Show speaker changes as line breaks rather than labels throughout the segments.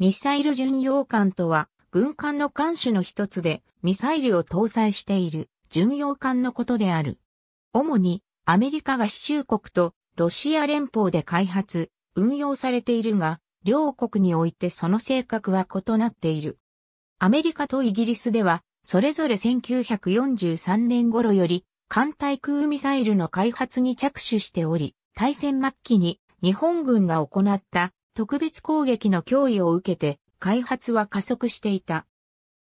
ミサイル巡洋艦とは、軍艦の艦種の一つで、ミサイルを搭載している巡洋艦のことである。主に、アメリカ合衆国とロシア連邦で開発、運用されているが、両国においてその性格は異なっている。アメリカとイギリスでは、それぞれ1943年頃より、艦対空ミサイルの開発に着手しており、対戦末期に日本軍が行った特別攻撃の脅威を受けて開発は加速していた。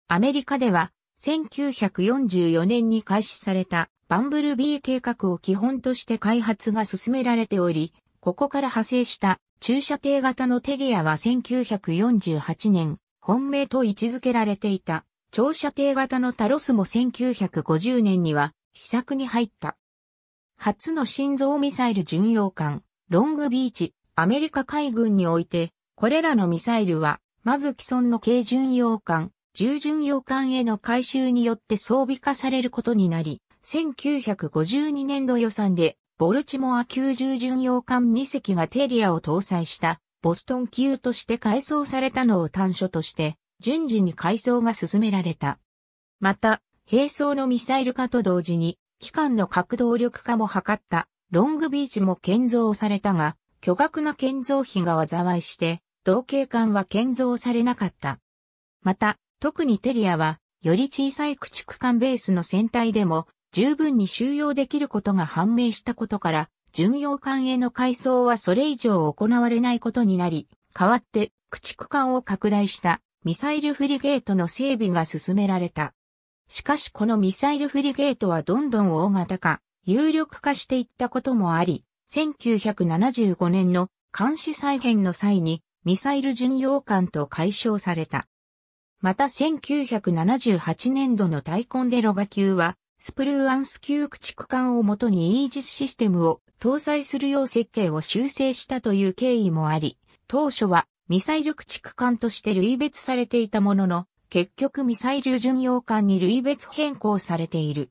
アメリカでは1944年に開始されたバンブルビー計画を基本として開発が進められており、ここから派生した駐車艇型のテリアは1948年本命と位置づけられていた長射程型のタロスも1950年には試作に入った。初の心臓ミサイル巡洋艦ロングビーチアメリカ海軍において、これらのミサイルは、まず既存の軽巡洋艦、重巡洋艦への改修によって装備化されることになり、1952年度予算で、ボルチモア級重巡洋艦2隻がテリアを搭載した、ボストン級として改装されたのを短所として、順次に改装が進められた。また、並走のミサイル化と同時に、機関の核動力化も図った、ロングビーチも建造されたが、巨額な建造費が災いして、同型艦は建造されなかった。また、特にテリアは、より小さい駆逐艦ベースの船体でも、十分に収容できることが判明したことから、巡洋艦への改装はそれ以上行われないことになり、代わって駆逐艦を拡大したミサイルフリゲートの整備が進められた。しかしこのミサイルフリゲートはどんどん大型化、有力化していったこともあり、1975年の監視再編の際にミサイル巡洋艦と解消された。また1978年度の大コンデロガ級は、スプルーアンス級駆逐艦をもとにイージスシステムを搭載するよう設計を修正したという経緯もあり、当初はミサイル駆逐艦として類別されていたものの、結局ミサイル巡洋艦に類別変更されている。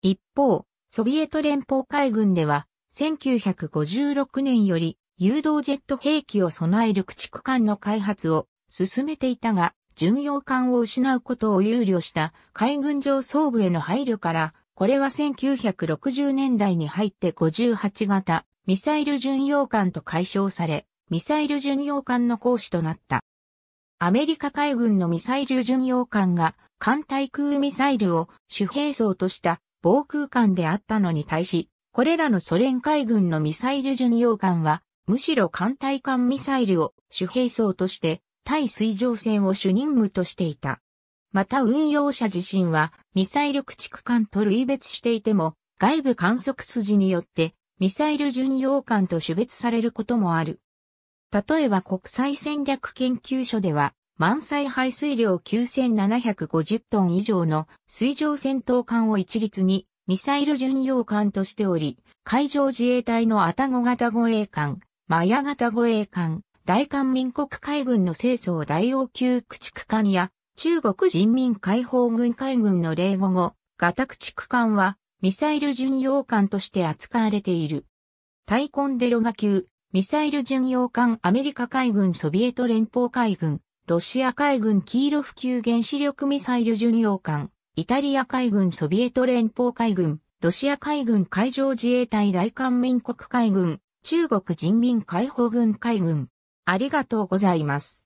一方、ソビエト連邦海軍では、1956年より誘導ジェット兵器を備える駆逐艦の開発を進めていたが、巡洋艦を失うことを憂慮した海軍上層部への配慮から、これは1960年代に入って58型ミサイル巡洋艦と解消され、ミサイル巡洋艦の講師となった。アメリカ海軍のミサイル巡洋艦が艦対空ミサイルを主兵装とした防空艦であったのに対し、これらのソ連海軍のミサイル巡洋艦は、むしろ艦隊艦ミサイルを主兵装として、対水上戦を主任務としていた。また運用者自身は、ミサイル駆逐艦と類別していても、外部観測筋によって、ミサイル巡洋艦と種別されることもある。例えば国際戦略研究所では、満載排水量9750トン以上の水上戦闘艦を一律にミサイル巡洋艦としており、海上自衛隊のアタゴ型護衛艦、マヤ型護衛艦、大韓民国海軍の清掃大王級駆逐艦や、中国人民解放軍海軍の霊語後、型駆逐艦は、ミサイル巡洋艦として扱われている。タイコンデロガ級、ミサイル巡洋艦アメリカ海軍ソビエト連邦海軍、ロシア海軍キーロフ級原子力ミサイル巡洋艦、イタリア海軍ソビエト連邦海軍、ロシア海軍海上自衛隊大韓民国海軍、中国人民解放軍海軍。ありがとうございます。